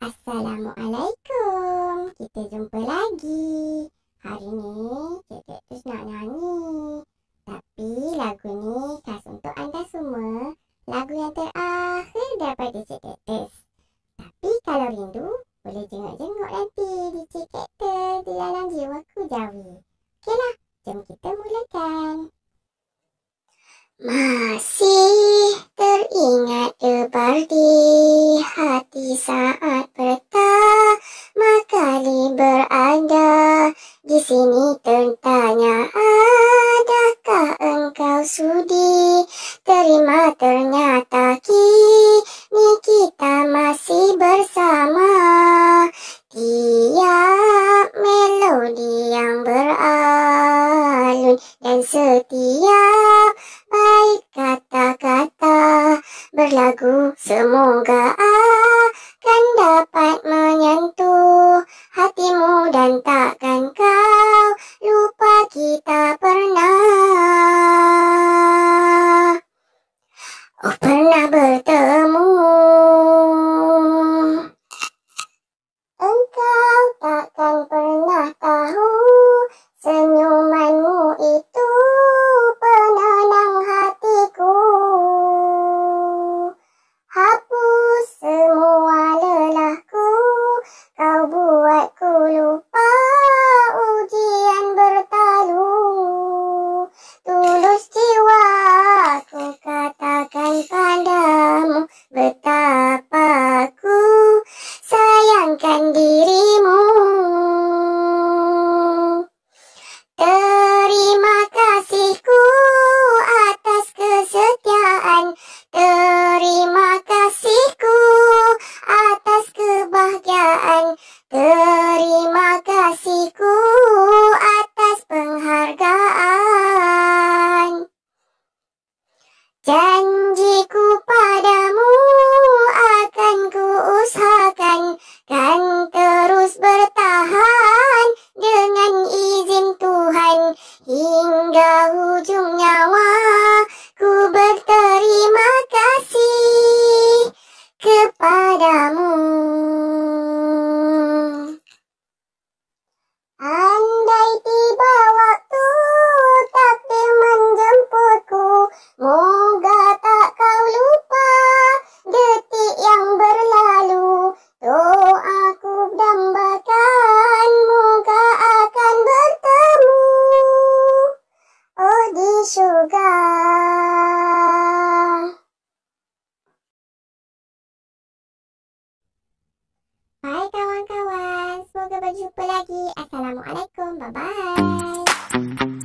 Assalamualaikum Kita jumpa lagi Hari ni Cik Cactus nak nyanyi Tapi lagu ni khas untuk anda semua Lagu yang terakhir daripada Cik Cactus Tapi kalau rindu Boleh jenguk-jenguk nanti di Cik Cactus Di dalam jiwaku jawi Okeylah Jom kita mulakan masih teringat debar di hati saat pertama kali berada di sini tertanya adakah engkau sudi terima ternyata kini kita masih bersama tiap melodi yang beralun dan setia berlagu Semoga akan dapat menyentuh hatimu dan takkan kau lupa kita pernah Buatku lupa ujian bertalu Tulus jiwa ku katakan padamu Betapa sayangkan dirimu Terima kasihku atas kesetiaan Terima Janjiku padamu akan ku usahakan kan terus bertahan dengan izin Tuhan hingga ujung nyawa ku berterima kasih kepadamu syurga. Bye kawan-kawan, semoga berjumpa lagi. Assalamualaikum, bye-bye.